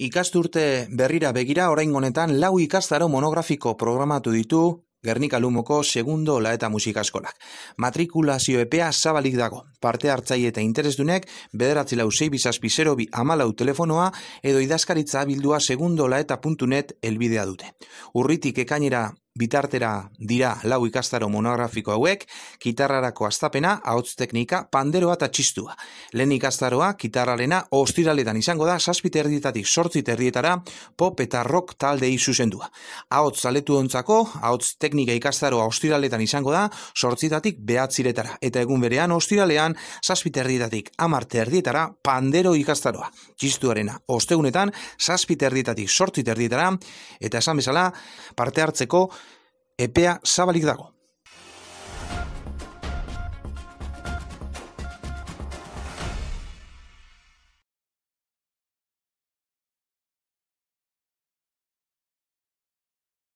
Ikasturte berrira begira orain honetan lau ikastaro monografiko programatu ditu Gernika Lumoko segundo la eta musikaskolak. Matrikulazio epea zabalik dago. Parte hartzaile eta interesdunek bederatzi lau bizazpi bi amalau telefonoa edo idazkaritza bildua segundo la eta puntunet elbidea dute. Urritik ekainera bitartera dira lau ikastaro monografiko hauek, kitarrarako astapena, ahots teknika, panderoa eta txistua. Lehen ikastaroa, kitarrarena, ostiraletan izango da, saspite erdietatik sortzit erdietara, pop eta rock taldei zuzendua. Ahots aletu ontzako, ahots teknika ikastaroa ostiraletan izango da, sortzitatik behatziretara. Eta egun berean, oztiralean, saspite erdietatik amarte erdietara, pandero ikastaroa. Txistuarena, ostegunetan, saspite erdietatik sortzit erdietara, eta esan bezala, parte hartzeko, Epea zabalik dago